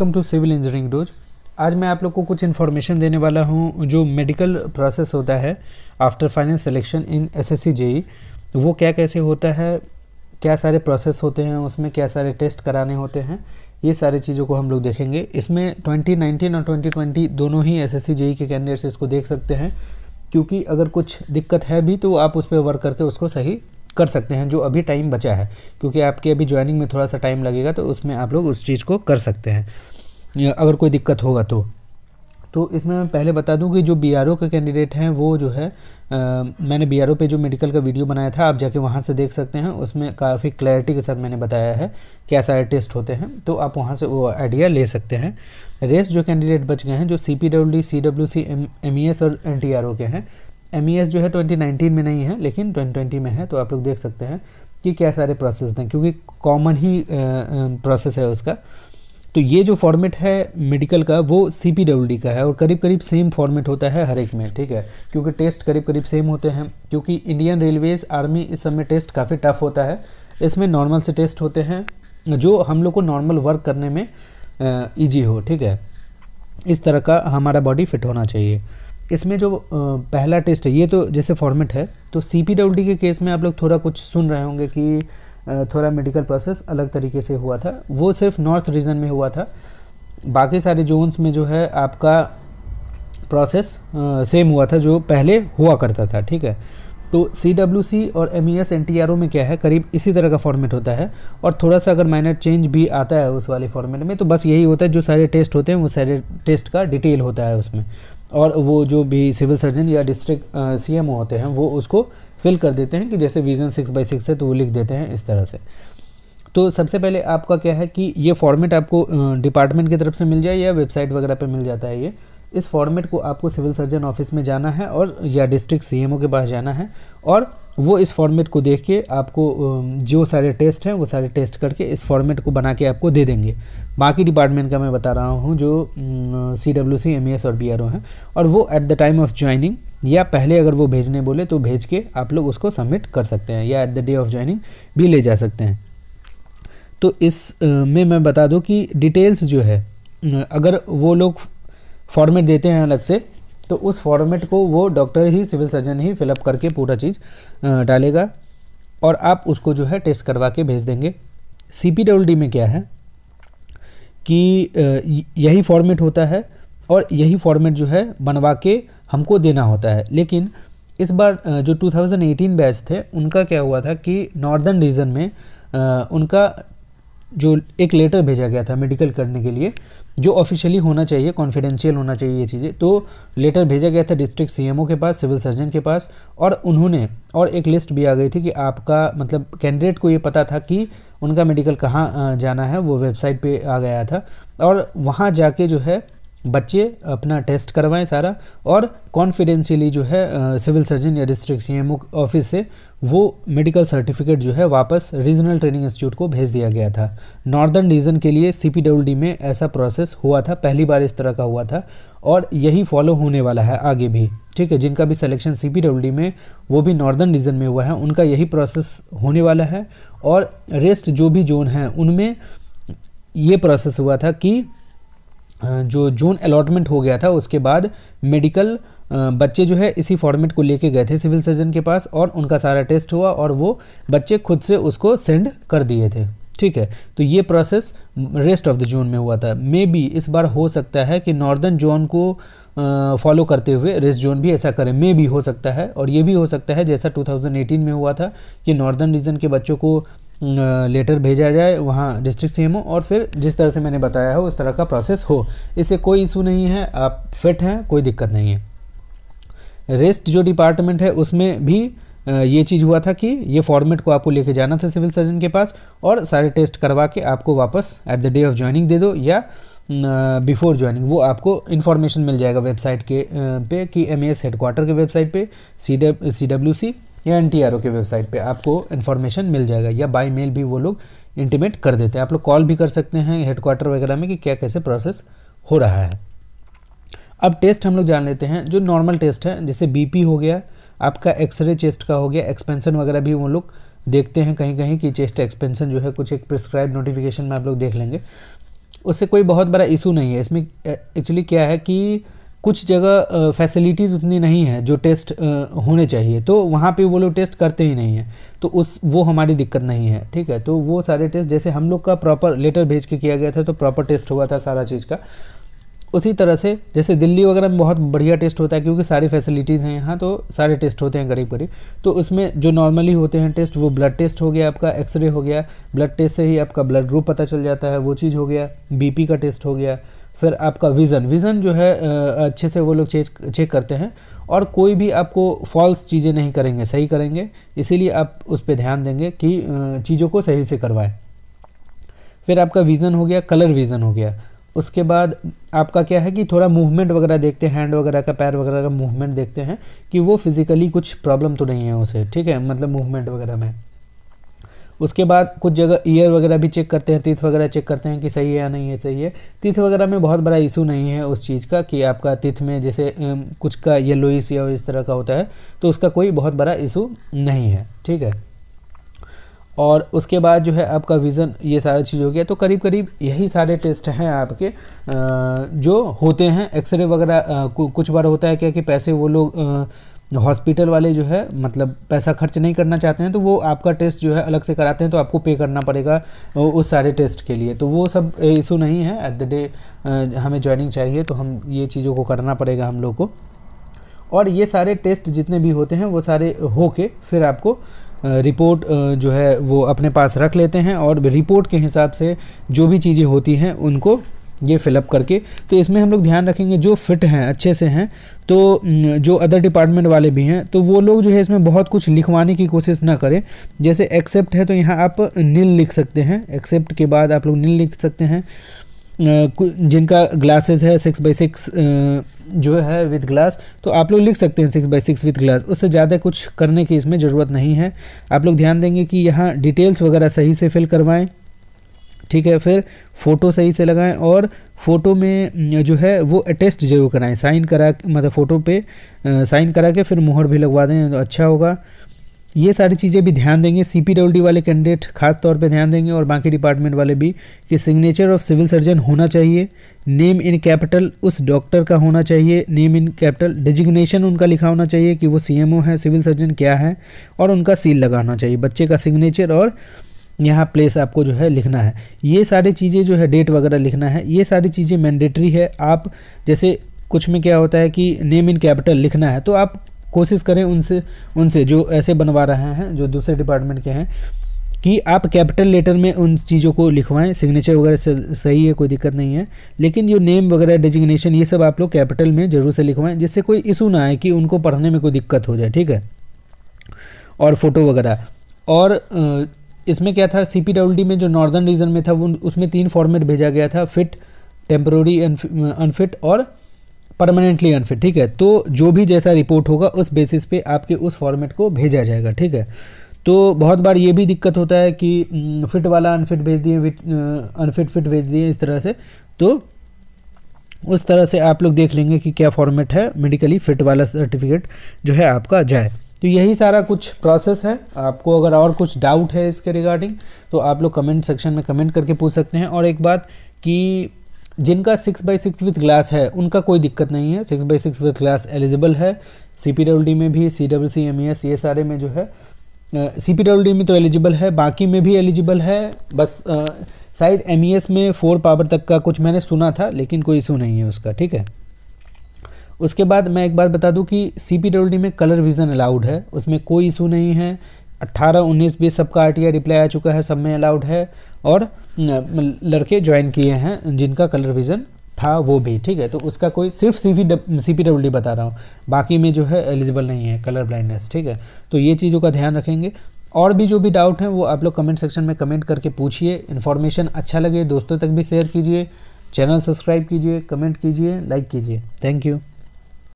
welcome to civil engineering dose आज मैं आप लोग को कुछ इन्फॉर्मेशन देने वाला हूँ जो मेडिकल प्रोसेस होता है after final selection in SSC JE वो क्या कैसे होता है क्या सारे प्रोसेस होते हैं उसमें क्या सारे टेस्ट कराने होते हैं ये सारी चीज़ों को हम लोग देखेंगे इसमें 2019 और 2020 दोनों ही एस एस e के कैंडिडेट्स इसको देख सकते हैं क्योंकि अगर कुछ दिक्कत है भी तो आप उस पर वर्क करके उसको सही कर सकते हैं जो अभी टाइम बचा है क्योंकि आपके अभी ज्वाइनिंग में थोड़ा सा टाइम लगेगा तो उसमें आप लोग उस चीज़ को कर सकते हैं अगर कोई दिक्कत होगा तो तो इसमें मैं पहले बता दूं कि जो बी आर ओ के कैंडिडेट हैं वो जो है आ, मैंने बी आर ओ पे जो मेडिकल का वीडियो बनाया था आप जाके वहाँ से देख सकते हैं उसमें काफ़ी क्लैरिटी के साथ मैंने बताया है क्या सारे टेस्ट होते हैं तो आप वहाँ से वो आइडिया ले सकते हैं रेस जो कैंडिडेट बच गए हैं जो C P W D C W C M M E S और एन टी आर ओ के हैं एम e जो है 2019 में नहीं है लेकिन 2020 में है तो आप लोग देख सकते हैं कि क्या सारे प्रोसेस हैं क्योंकि कॉमन ही प्रोसेस है उसका तो ये जो फॉर्मेट है मेडिकल का वो सी का है और करीब करीब सेम फॉर्मेट होता है हर एक में ठीक है क्योंकि टेस्ट करीब करीब सेम होते हैं क्योंकि इंडियन रेलवेज आर्मी इस समय टेस्ट काफ़ी टफ होता है इसमें नॉर्मल से टेस्ट होते हैं जो हम लोग को नॉर्मल वर्क करने में ईजी हो ठीक है इस तरह का हमारा बॉडी फिट होना चाहिए इसमें जो पहला टेस्ट है ये तो जैसे फॉर्मेट है तो सी पी डब्ल्यू डी के केस में आप लोग थोड़ा कुछ सुन रहे होंगे कि थोड़ा मेडिकल प्रोसेस अलग तरीके से हुआ था वो सिर्फ नॉर्थ रीजन में हुआ था बाकी सारे जोन्स में जो है आपका प्रोसेस सेम हुआ था जो पहले हुआ करता था ठीक है तो सी डब्ल्यू सी और M E S N T R O में क्या है करीब इसी तरह का फॉर्मेट होता है और थोड़ा सा अगर माइनर चेंज भी आता है उस वाले फॉर्मेट में तो बस यही होता है जो सारे टेस्ट होते हैं वो सारे टेस्ट का डिटेल होता है उसमें और वो जो भी सिविल सर्जन या डिस्ट्रिक्ट सी एम होते हैं वो उसको फिल कर देते हैं कि जैसे विज़न सिक्स बाई सिक्स है तो वो लिख देते हैं इस तरह से तो सबसे पहले आपका क्या है कि ये फॉर्मेट आपको डिपार्टमेंट की तरफ से मिल जाए या वेबसाइट वगैरह पे मिल जाता है ये इस फॉर्मेट को आपको सिविल सर्जन ऑफिस में जाना है और या डिस्ट्रिक्ट सीएमओ के पास जाना है और वो इस फॉर्मेट को देख के आपको जो सारे टेस्ट हैं वो सारे टेस्ट करके इस फॉर्मेट को बना के आपको दे देंगे बाकी डिपार्टमेंट का मैं बता रहा हूँ जो C W C M S और बी आर ओ हैं और वो at the time of joining या पहले अगर वो भेजने बोले तो भेज के आप लोग उसको सबमिट कर सकते हैं या at the day of joining भी ले जा सकते हैं तो इस में मैं बता दूँ कि डिटेल्स जो है अगर वो लोग फॉर्मेट देते हैं अलग से तो उस फॉर्मेट को वो डॉक्टर ही सिविल सर्जन ही फिलअप करके पूरा चीज़ डालेगा और आप उसको जो है टेस्ट करवा के भेज देंगे सी में क्या है कि यही फॉर्मेट होता है और यही फॉर्मेट जो है बनवा के हमको देना होता है लेकिन इस बार जो 2018 बैच थे उनका क्या हुआ था कि नॉर्दर्न रीजन में उनका जो एक लेटर भेजा गया था मेडिकल करने के लिए जो ऑफिशियली होना चाहिए कॉन्फिडेंशियल होना चाहिए ये चीज़ें तो लेटर भेजा गया था डिस्ट्रिक्ट सीएमओ के पास सिविल सर्जन के पास और उन्होंने और एक लिस्ट भी आ गई थी कि आपका मतलब कैंडिडेट को ये पता था कि उनका मेडिकल कहाँ जाना है वो वेबसाइट पे आ गया था और वहाँ जाके जो है बच्चे अपना टेस्ट करवाएं सारा और कॉन्फिडेंशियली जो है सिविल सर्जन या डिस्ट्रिक्ट सी ऑफिस से वो मेडिकल सर्टिफिकेट जो है वापस रीजनल ट्रेनिंग इंस्टीट्यूट को भेज दिया गया था नॉर्दर्न रीजन के लिए सी में ऐसा प्रोसेस हुआ था पहली बार इस तरह का हुआ था और यही फॉलो होने वाला है आगे भी ठीक है जिनका भी सिलेक्शन सी में वो भी नॉर्दर्न रीजन में हुआ है उनका यही प्रोसेस होने वाला है और रेस्ट जो भी जोन है उनमें ये प्रोसेस हुआ था कि जो जून अलॉटमेंट हो गया था उसके बाद मेडिकल बच्चे जो है इसी फॉर्मेट को लेके गए थे सिविल सर्जन के पास और उनका सारा टेस्ट हुआ और वो बच्चे खुद से उसको सेंड कर दिए थे ठीक है तो ये process rest of the zone में हुआ था मे बी इस बार हो सकता है कि नॉर्दर्न जोन को फॉलो करते हुए रेस्ट जोन भी ऐसा करें मे भी हो सकता है और ये भी हो सकता है जैसा 2018 में हुआ था कि नॉर्दर्न रीजन के बच्चों को लेटर भेजा जाए वहाँ डिस्ट्रिक्ट सीएमओ और फिर जिस तरह से मैंने बताया हो उस तरह का प्रोसेस हो इससे कोई इशू नहीं है आप फिट हैं कोई दिक्कत नहीं है रेस्ट जो डिपार्टमेंट है उसमें भी ये चीज़ हुआ था कि ये फॉर्मेट को आपको लेके जाना था सिविल सर्जन के पास और सारे टेस्ट करवा के आपको वापस at the day of joining दे दो या बिफोर ज्वाइनिंग वो आपको इन्फॉर्मेशन मिल जाएगा वेबसाइट के पे कि एम एस हेडक्वार्टर के वेबसाइट पे सी डब्ल्यू सी या एन के वेबसाइट पे आपको इन्फॉर्मेशन मिल जाएगा या बाई मेल भी वो लोग इंटीमेट कर देते हैं आप लोग कॉल भी कर सकते हैं हेडक्वार्टर वगैरह में कि क्या कैसे प्रोसेस हो रहा है अब टेस्ट हम लोग जान लेते हैं जो नॉर्मल टेस्ट है जैसे पी हो गया आपका एक्सरे चेस्ट का हो गया एक्सपेंसन वगैरह भी वो लोग देखते हैं कहीं कहीं कि चेस्ट एक्सपेंसन जो है कुछ एक प्रिस्क्राइब नोटिफिकेशन में आप लोग देख लेंगे उससे कोई बहुत बड़ा इशू नहीं है इसमें एक्चुअली क्या है कि कुछ जगह फैसिलिटीज़ उतनी नहीं है जो टेस्ट होने चाहिए तो वहाँ पे वो लोग टेस्ट करते ही नहीं हैं तो उस वो हमारी दिक्कत नहीं है ठीक है तो वो सारे टेस्ट जैसे हम लोग का प्रॉपर लेटर भेज के किया गया था तो प्रॉपर टेस्ट हुआ था सारा चीज़ का उसी तरह से जैसे दिल्ली वगैरह में बहुत बढ़िया टेस्ट होता है क्योंकि सारी फैसिलिटीज़ हैं यहाँ तो सारे टेस्ट होते हैं करीब करीब तो उसमें जो नॉर्मली होते हैं टेस्ट वो ब्लड टेस्ट हो गया आपका एक्सरे हो गया ब्लड टेस्ट से ही आपका ब्लड ग्रुप पता चल जाता है वो चीज़ हो गया बीपी का टेस्ट हो गया फिर आपका विज़न विज़न जो है अच्छे से वो लोग चेक चेक करते हैं और कोई भी आपको फॉल्स चीज़ें नहीं करेंगे सही करेंगे इसीलिए आप उस पर ध्यान देंगे कि चीज़ों को सही से करवाएं फिर आपका विज़न हो गया कलर विज़न हो गया उसके बाद आपका क्या है कि थोड़ा मूवमेंट वगैरह देखते हैं हैंड वगैरह का पैर वगैरह का मूवमेंट देखते हैं कि वो फिज़िकली कुछ प्रॉब्लम तो नहीं है उसे ठीक है मतलब मूवमेंट वगैरह में उसके बाद कुछ जगह ईयर वगैरह भी चेक करते हैं तीर्थ वगैरह चेक करते हैं कि सही है या नहीं है सही है तीर्थ वगैरह में बहुत बड़ा इशू नहीं है उस चीज़ का कि आपका तीर्थ में जैसे कुछ का येलोइस या इस तरह का होता है तो उसका कोई बहुत बड़ा इशू नहीं है ठीक है और उसके बाद जो है आपका विज़न ये सारा चीज़ हो गया तो करीब करीब यही सारे टेस्ट हैं आपके जो होते हैं एक्सरे वगैरह कुछ बार होता है क्या कि पैसे वो लोग हॉस्पिटल वाले जो है मतलब पैसा खर्च नहीं करना चाहते हैं तो वो आपका टेस्ट जो है अलग से कराते हैं तो आपको पे करना पड़ेगा उस सारे टेस्ट के लिए तो वो सब इशू नहीं है एट द डे हमें ज्वाइनिंग चाहिए तो हम ये चीज़ों को करना पड़ेगा हम लोग को और ये सारे टेस्ट जितने भी होते हैं वो सारे हो के फिर आपको रिपोर्ट जो है वो अपने पास रख लेते हैं और रिपोर्ट के हिसाब से जो भी चीज़ें होती हैं उनको ये फिलअप करके तो इसमें हम लोग ध्यान रखेंगे जो फिट हैं अच्छे से हैं तो जो अदर डिपार्टमेंट वाले भी हैं तो वो लोग जो है इसमें बहुत कुछ लिखवाने की कोशिश ना करें जैसे एक्सेप्ट है तो यहाँ आप नील लिख सकते हैं एक्सेप्ट के बाद आप लोग नील लिख सकते हैं जिनका ग्लासेस है सिक्स बाई सिक्स जो है विद ग्लास तो आप लोग लिख सकते हैं six by six with glass उससे ज़्यादा कुछ करने की इसमें ज़रूरत नहीं है आप लोग ध्यान देंगे कि यहाँ डिटेल्स वगैरह सही से फिल करवाएं ठीक है फिर फ़ोटो सही से लगाएं और फ़ोटो में जो है वो अटेस्ट जरूर कराएं साइन करा मतलब फ़ोटो पे साइन करा के फिर मोहर भी लगवा दें तो अच्छा होगा ये सारी चीज़ें भी ध्यान देंगे सी पी डब्ल्यू डी वाले कैंडिडेट खास तौर पे ध्यान देंगे और बाकी डिपार्टमेंट वाले भी कि सिग्नेचर ऑफ सिविल सर्जन होना चाहिए नेम इन कैपिटल उस डॉक्टर का होना चाहिए नेम इन कैपिटल डिजिग्नेशन उनका लिखा होना चाहिए कि वो सी एम ओ है सिविल सर्जन क्या है और उनका सील लगाना चाहिए बच्चे का सिग्नेचर और यहाँ प्लेस आपको जो है लिखना है ये सारी चीज़ें जो है डेट वगैरह लिखना है ये सारी चीज़ें मैंडेटरी है आप जैसे कुछ में क्या होता है कि नेम इन कैपिटल लिखना है तो आप कोशिश करें उनसे उनसे जो ऐसे बनवा रहे हैं जो दूसरे डिपार्टमेंट के हैं कि आप कैपिटल लेटर में उन चीज़ों को लिखवाएं सिग्नेचर वगैरह सही है कोई दिक्कत नहीं है लेकिन जो नेम वगैरह डिजिग्नेशन ये सब आप लोग कैपिटल में ज़रूर से लिखवाएं जिससे कोई इशू ना आए कि उनको पढ़ने में कोई दिक्कत हो जाए ठीक है और फ़ोटो वगैरह और इसमें क्या था सी पी में जो नॉर्दर्न रीजन में था वो उसमें तीन फॉर्मेट भेजा गया था फिट टेम्प्रोरी अनफिट और परमानेंटली अनफिट ठीक है तो जो भी जैसा रिपोर्ट होगा उस बेसिस पे आपके उस फॉर्मेट को भेजा जाएगा ठीक है तो बहुत बार ये भी दिक्कत होता है कि फिट वाला अनफिट भेज दिए अनफिट फिट भेज दिए इस तरह से तो उस तरह से आप लोग देख लेंगे कि क्या फॉर्मेट है मेडिकली फिट वाला सर्टिफिकेट जो है आपका जाए तो यही सारा कुछ प्रोसेस है आपको अगर और कुछ डाउट है इसके रिगार्डिंग तो आप लोग कमेंट सेक्शन में कमेंट करके पूछ सकते हैं और एक बात कि जिनका six by six with glass है उनका कोई दिक्कत नहीं है six by six with glass eligible है सी पी डी में भी C W C M E S ये सारे में जो है सी पी डब्ल्यू डी में तो एलिजिबल है बाकी में भी एलिजिबल है बस शायद एम ई एस में फोर पावर तक का कुछ मैंने सुना था लेकिन कोई इशू नहीं है उसका ठीक है उसके बाद मैं एक बात बता दूं कि सी पी में कलर विज़न अलाउड है उसमें कोई इशू नहीं है 18, 19, बीस सबका आर रिप्लाई आ चुका है सब में अलाउड है और लड़के ज्वाइन किए हैं जिनका कलर विज़न था वो भी ठीक है तो उसका कोई सिर्फ C P C P W D बता रहा हूँ बाकी में जो है एलिजिबल नहीं है कलर ब्लाइंडनेस ठीक है तो ये चीज़ों का ध्यान रखेंगे और भी जो भी डाउट हैं वो आप लोग कमेंट सेक्शन में कमेंट करके पूछिए इन्फॉर्मेशन अच्छा लगे दोस्तों तक भी शेयर कीजिए चैनल सब्सक्राइब कीजिए कमेंट कीजिए लाइक कीजिए थैंक यू